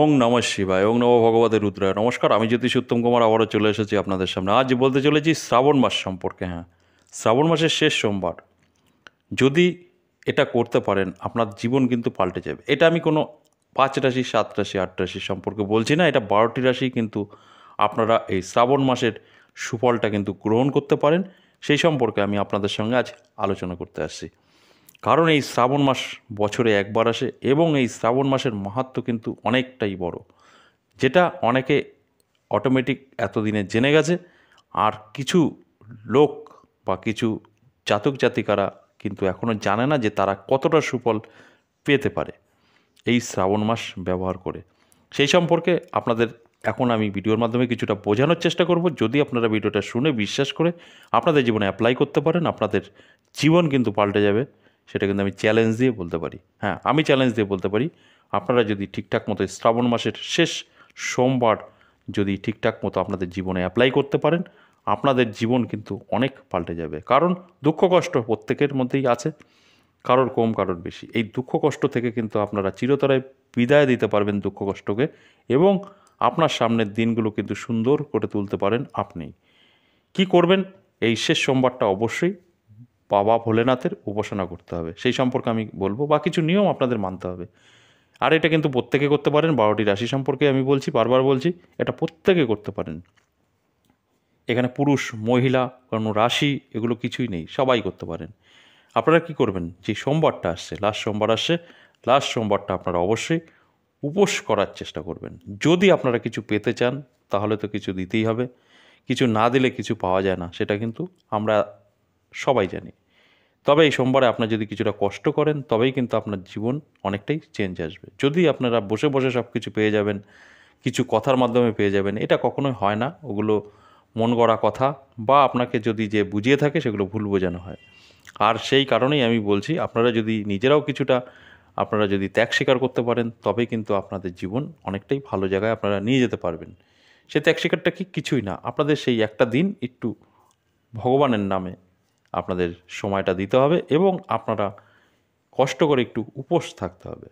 ওং নম শিবায় ওং নম ভগবতের রুদ্রায় নমস্কার আমি জ্যোতিষ উত্তম কুমার আবারও চলে এসেছি আপনাদের সামনে আজ বলতে চলেছি শ্রাবণ মাস সম্পর্কে হ্যাঁ শ্রাবণ মাসের শেষ সোমবার যদি এটা করতে পারেন আপনার জীবন কিন্তু পাল্টে যাবে এটা আমি কোনো পাঁচ রাশি সাত রাশি আট রাশি সম্পর্কে বলছি না এটা বারোটি রাশি কিন্তু আপনারা এই শ্রাবণ মাসের সুফলটা কিন্তু গ্রহণ করতে পারেন সেই সম্পর্কে আমি আপনাদের সঙ্গে আজ আলোচনা করতে আসছি কারণ এই শ্রাবণ মাস বছরে একবার আসে এবং এই শ্রাবণ মাসের মাহাত্ম কিন্তু অনেকটাই বড় যেটা অনেকে অটোমেটিক এতদিনে জেনে গেছে আর কিছু লোক বা কিছু জাতক জাতিকারা কিন্তু এখনও জানে না যে তারা কতটা সুফল পেতে পারে এই শ্রাবণ মাস ব্যবহার করে সেই সম্পর্কে আপনাদের এখন আমি ভিডিওর মাধ্যমে কিছুটা বোঝানোর চেষ্টা করব যদি আপনারা ভিডিওটা শুনে বিশ্বাস করে আপনাদের জীবনে অ্যাপ্লাই করতে পারেন আপনাদের জীবন কিন্তু পাল্টে যাবে সেটা কিন্তু আমি চ্যালেঞ্জ দিয়ে বলতে পারি হ্যাঁ আমি চ্যালেঞ্জ দিয়ে বলতে পারি আপনারা যদি ঠিকঠাক মতো শ্রাবণ মাসের শেষ সোমবার যদি ঠিকঠাক মতো আপনাদের জীবনে অ্যাপ্লাই করতে পারেন আপনাদের জীবন কিন্তু অনেক পাল্টে যাবে কারণ দুঃখ কষ্ট প্রত্যেকের মধ্যেই আছে কারোর কম কারোর বেশি এই দুঃখ কষ্ট থেকে কিন্তু আপনারা চিরতরায় বিদায় দিতে পারবেন দুঃখ কষ্টকে এবং আপনার সামনের দিনগুলো কিন্তু সুন্দর করে তুলতে পারেন আপনি কি করবেন এই শেষ সোমবারটা অবশ্যই বাবা ভোলেনাথের উপাসনা করতে হবে সেই সম্পর্কে আমি বলবো বা কিছু নিয়ম আপনাদের মানতে হবে আর এটা কিন্তু প্রত্যেকে করতে পারেন বারোটি রাশি সম্পর্কে আমি বলছি বারবার বলছি এটা প্রত্যেকে করতে পারেন এখানে পুরুষ মহিলা কোনো রাশি এগুলো কিছুই নেই সবাই করতে পারেন আপনারা কি করবেন যে সোমবারটা আসছে লাস্ট সোমবার আসছে লাস্ট সোমবারটা আপনারা অবশ্যই উপোস করার চেষ্টা করবেন যদি আপনারা কিছু পেতে চান তাহলে তো কিছু দিতেই হবে কিছু না দিলে কিছু পাওয়া যায় না সেটা কিন্তু আমরা সবাই জানি তবে এই সোমবারে আপনি যদি কিছুটা কষ্ট করেন তবেই কিন্তু আপনার জীবন অনেকটাই চেঞ্জ আসবে যদি আপনারা বসে বসে সব কিছু পেয়ে যাবেন কিছু কথার মাধ্যমে পেয়ে যাবেন এটা কখনোই হয় না ওগুলো মন গড়া কথা বা আপনাকে যদি যে বুঝিয়ে থাকে সেগুলো ভুল বোঝানো হয় আর সেই কারণেই আমি বলছি আপনারা যদি নিজেরাও কিছুটা আপনারা যদি ত্যাগ স্বীকার করতে পারেন তবে কিন্তু আপনাদের জীবন অনেকটাই ভালো জায়গায় আপনারা নিয়ে যেতে পারবেন সে ত্যাগ স্বীকারটা কি কিছুই না আপনাদের সেই একটা দিন একটু ভগবানের নামে আপনাদের সময়টা দিতে হবে এবং আপনারা কষ্ট করে একটু উপোস থাকতে হবে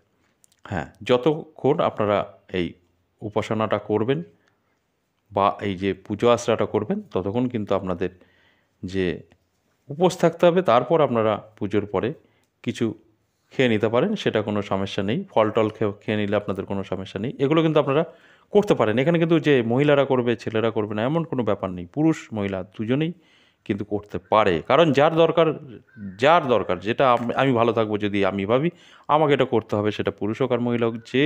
হ্যাঁ যতক্ষণ আপনারা এই উপাসনাটা করবেন বা এই যে পুজো আশ্রাটা করবেন ততক্ষণ কিন্তু আপনাদের যে উপোস থাকতে হবে তারপর আপনারা পুজোর পরে কিছু খেয়ে নিতে পারেন সেটা কোনো সমস্যা নেই ফল টল খেয়ে নিলে আপনাদের কোনো সমস্যা নেই এগুলো কিন্তু আপনারা করতে পারেন এখানে কিন্তু যে মহিলারা করবে ছেলেরা করবে না এমন কোনো ব্যাপার নেই পুরুষ মহিলা দুজনেই কিন্তু করতে পারে কারণ যার দরকার যার দরকার যেটা আমি ভালো থাকবো যদি আমি ভাবি আমাকে এটা করতে হবে সেটা পুরুষ হোক আর মহিলা হোক যে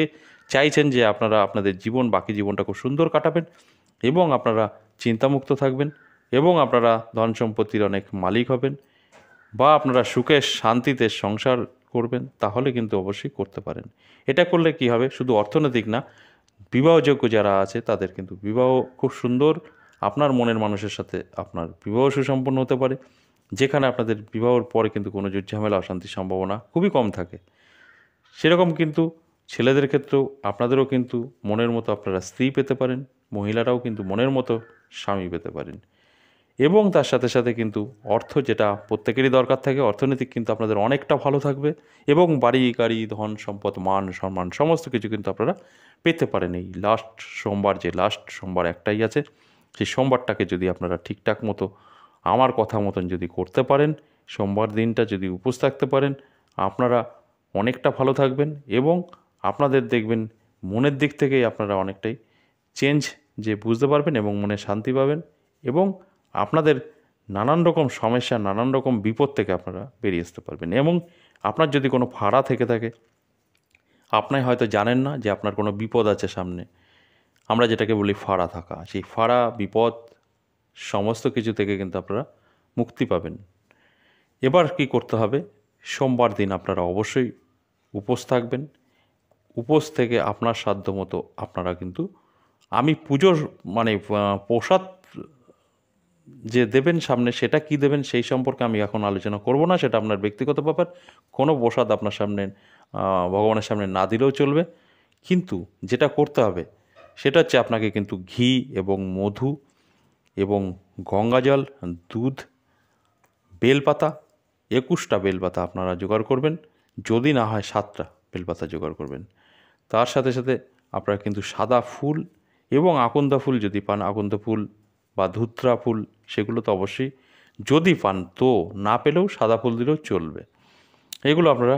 চাইছেন যে আপনারা আপনাদের জীবন বাকি জীবনটা খুব সুন্দর কাটাবেন এবং আপনারা চিন্তামুক্ত থাকবেন এবং আপনারা ধন সম্পত্তির অনেক মালিক হবেন বা আপনারা সুখে শান্তিতে সংসার করবেন তাহলে কিন্তু অবশ্যই করতে পারেন এটা করলে কি হবে শুধু অর্থনৈতিক না বিবাহযোগ্য যারা আছে তাদের কিন্তু বিবাহ খুব সুন্দর আপনার মনের মানুষের সাথে আপনার বিবাহ সুসম্পন্ন হতে পারে যেখানে আপনাদের বিবাহর পরে কিন্তু কোনো ঝামেলা অশান্তির সম্ভাবনা খুবই কম থাকে সেরকম কিন্তু ছেলেদের ক্ষেত্রেও আপনাদেরও কিন্তু মনের মতো আপনারা স্ত্রী পেতে পারেন মহিলারাও কিন্তু মনের মতো স্বামী পেতে পারেন এবং তার সাথে সাথে কিন্তু অর্থ যেটা প্রত্যেকেরই দরকার থাকে অর্থনৈতিক কিন্তু আপনাদের অনেকটা ভালো থাকবে এবং বাড়ি গাড়ি ধন সম্পদ মান সম্মান সমস্ত কিছু কিন্তু আপনারা পেতে পারেন এই লাস্ট সোমবার যে লাস্ট সোমবার একটাই আছে সেই সোমবারটাকে যদি আপনারা ঠিকঠাক মতো আমার কথা মতন যদি করতে পারেন সোমবার দিনটা যদি উপোস থাকতে পারেন আপনারা অনেকটা ভালো থাকবেন এবং আপনাদের দেখবেন মনের দিক থেকেই আপনারা অনেকটাই চেঞ্জ যে বুঝতে পারবেন এবং মনে শান্তি পাবেন এবং আপনাদের নানান রকম সমস্যা নানান রকম বিপদ থেকে আপনারা বেরিয়ে আসতে পারবেন এবং আপনার যদি কোনো ভাড়া থেকে থাকে আপনাই হয়তো জানেন না যে আপনার কোনো বিপদ আছে সামনে আমরা যেটাকে বলি ফাড়া থাকা সেই ফাড়া বিপদ সমস্ত কিছু থেকে কিন্তু আপনারা মুক্তি পাবেন এবার কি করতে হবে সোমবার দিন আপনারা অবশ্যই উপোস থাকবেন উপোস থেকে আপনার সাধ্য মতো আপনারা কিন্তু আমি পুজোর মানে প্রসাদ যে দেবেন সামনে সেটা কি দেবেন সেই সম্পর্কে আমি এখন আলোচনা করব না সেটা আপনার ব্যক্তিগত ব্যাপার কোনো প্রসাদ আপনার সামনে ভগবানের সামনে না দিলেও চলবে কিন্তু যেটা করতে হবে সেটা হচ্ছে আপনাকে কিন্তু ঘি এবং মধু এবং গঙ্গাজল দুধ বেলপাতা একুশটা বেলপাতা আপনারা জোগাড় করবেন যদি না হয় সাতটা বেলপাতা জোগাড় করবেন তার সাথে সাথে আপনারা কিন্তু সাদা ফুল এবং আকন্দা ফুল যদি পান আকন্দা ফুল বা ধুত্রা ফুল সেগুলো তো অবশ্যই যদি পান তো না পেলেও সাদা ফুল দিলেও চলবে এগুলো আপনারা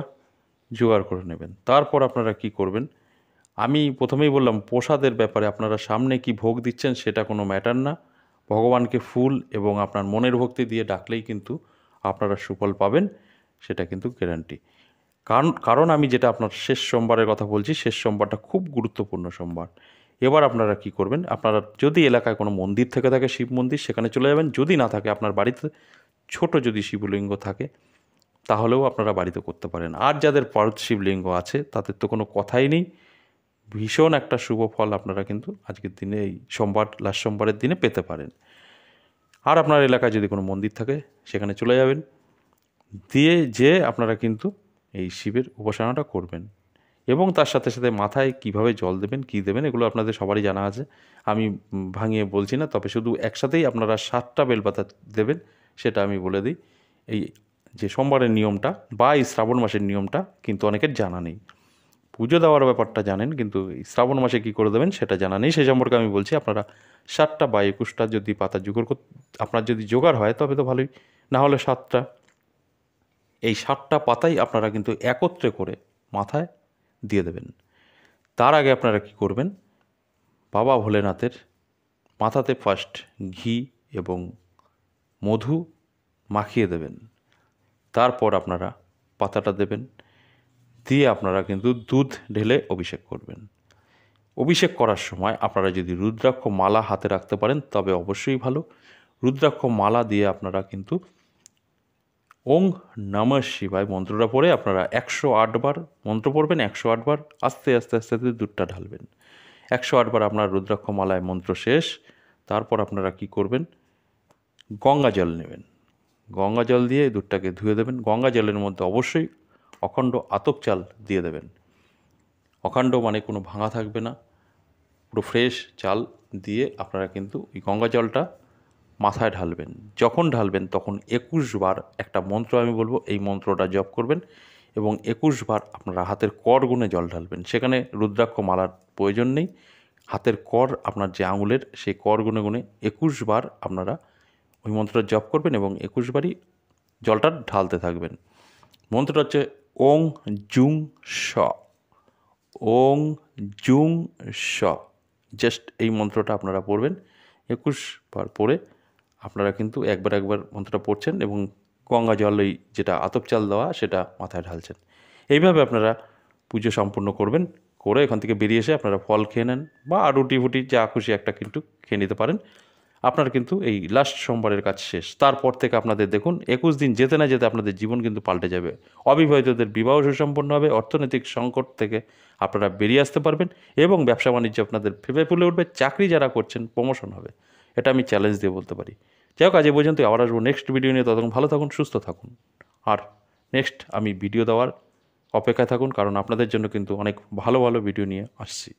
জোগাড় করে নেবেন তারপর আপনারা কি করবেন আমি প্রথমেই বললাম প্রসাদের ব্যাপারে আপনারা সামনে কি ভোগ দিচ্ছেন সেটা কোনো ম্যাটার না ভগবানকে ফুল এবং আপনার মনের ভক্তি দিয়ে ডাকলেই কিন্তু আপনারা সুফল পাবেন সেটা কিন্তু গ্যারান্টি কারণ কারণ আমি যেটা আপনার শেষ সোমবারের কথা বলছি শেষ সোমবারটা খুব গুরুত্বপূর্ণ সোমবার এবার আপনারা কি করবেন আপনারা যদি এলাকায় কোনো মন্দির থেকে থাকে শিব মন্দির সেখানে চলে যাবেন যদি না থাকে আপনার বাড়িতে ছোট যদি শিবলিঙ্গ থাকে তাহলেও আপনারা বাড়িতে করতে পারেন আর যাদের পার্থ শিবলিঙ্গ আছে তাদের তো কোনো কথাই নেই ভীষণ একটা শুভ ফল আপনারা কিন্তু আজকের দিনে এই সোমবার লাস্ট সোমবারের দিনে পেতে পারেন আর আপনার এলাকায় যদি কোনো মন্দির থাকে সেখানে চলে যাবেন দিয়ে যে আপনারা কিন্তু এই শিবের উপাসনাটা করবেন এবং তার সাথে সাথে মাথায় কিভাবে জল দেবেন কী দেবেন এগুলো আপনাদের সবারই জানা আছে আমি ভাঙিয়ে বলছি না তবে শুধু একসাথেই আপনারা সাতটা বেলপাতা দেবেন সেটা আমি বলে দিই এই যে সোমবারের নিয়মটা বা এই শ্রাবণ মাসের নিয়মটা কিন্তু অনেকের জানা নেই পুজো দেওয়ার ব্যাপারটা জানেন কিন্তু শ্রাবণ মাসে কি করে দেবেন সেটা জানা নেই সে সম্পর্কে আমি বলছি আপনারা সাতটা বা একুশটা যদি পাতা জোগাড় আপনার যদি জোগাড় হয় তবে তো ভালোই না হলে সাতটা এই সাতটা পাতাই আপনারা কিন্তু একত্রে করে মাথায় দিয়ে দেবেন তার আগে আপনারা কি করবেন বাবা ভোলেনাথের মাথাতে ফার্স্ট ঘি এবং মধু মাখিয়ে দেবেন তারপর আপনারা পাতাটা দেবেন দিয়ে আপনারা কিন্তু দুধ ঢেলে অভিষেক করবেন অভিষেক করার সময় আপনারা যদি রুদ্রাক্ষ মালা হাতে রাখতে পারেন তবে অবশ্যই ভালো রুদ্রাক্ষ মালা দিয়ে আপনারা কিন্তু ওং নম শিবায় মন্ত্রটা পড়ে আপনারা একশো আটবার মন্ত্র পড়বেন একশো আটবার আস্তে আস্তে আস্তে আস্তে দুধটা ঢালবেন একশো আটবার আপনার রুদ্রাক্ষ মালায় মন্ত্র শেষ তারপর আপনারা কি করবেন গঙ্গা জল নেবেন গঙ্গা জল দিয়ে দুধটাকে ধুয়ে দেবেন গঙ্গা জলের মধ্যে অবশ্যই অখণ্ড আতপ চাল দিয়ে দেবেন অখণ্ড মানে কোনো ভাঙা থাকবে না পুরো ফ্রেশ চাল দিয়ে আপনারা কিন্তু ওই গঙ্গা জলটা মাথায় ঢালবেন যখন ঢালবেন তখন একুশ বার একটা মন্ত্র আমি বলবো এই মন্ত্রটা জপ করবেন এবং একুশ বার আপনারা হাতের কর গুণে জল ঢালবেন সেখানে রুদ্রাক্ষ মালার প্রয়োজন নেই হাতের কর আপনার যে আঙুলের সেই কর গুণে গুণে একুশ বার আপনারা ওই মন্ত্রটা জপ করবেন এবং একুশ বারই জলটা ঢালতে থাকবেন মন্ত্রটা হচ্ছে ওং জুং স ওং জুং স জাস্ট এই মন্ত্রটা আপনারা পড়বেন একুশ বার পরে আপনারা কিন্তু একবার একবার মন্ত্রটা পড়ছেন এবং গঙ্গা জলই যেটা আতপ চাল দেওয়া সেটা মাথায় ঢালছেন এইভাবে আপনারা পুজো সম্পূর্ণ করবেন করে এখান থেকে বেরিয়ে এসে আপনারা ফল খেয়ে নেন বা রুটি ফুটি যা খুশি একটা কিন্তু খেয়ে নিতে পারেন আপনার কিন্তু এই লাস্ট সোমবারের কাজ শেষ তারপর থেকে আপনাদের দেখুন একুশ দিন যেতে না যেতে আপনাদের জীবন কিন্তু পাল্টে যাবে অবিবাহিতদের বিবাহ সুসম্পন্ন হবে অর্থনৈতিক সংকট থেকে আপনারা বেরিয়ে আসতে পারবেন এবং ব্যবসা বাণিজ্য আপনাদের ফেপে ফুলে উঠবে চাকরি যারা করছেন প্রমোশন হবে এটা আমি চ্যালেঞ্জ দিয়ে বলতে পারি যাই হোক আজ পর্যন্ত আবার আসবো নেক্সট ভিডিও নিয়ে ততক্ষণ ভালো থাকুন সুস্থ থাকুন আর নেক্সট আমি ভিডিও দেওয়ার অপেক্ষায় থাকুন কারণ আপনাদের জন্য কিন্তু অনেক ভালো ভালো ভিডিও নিয়ে আসছি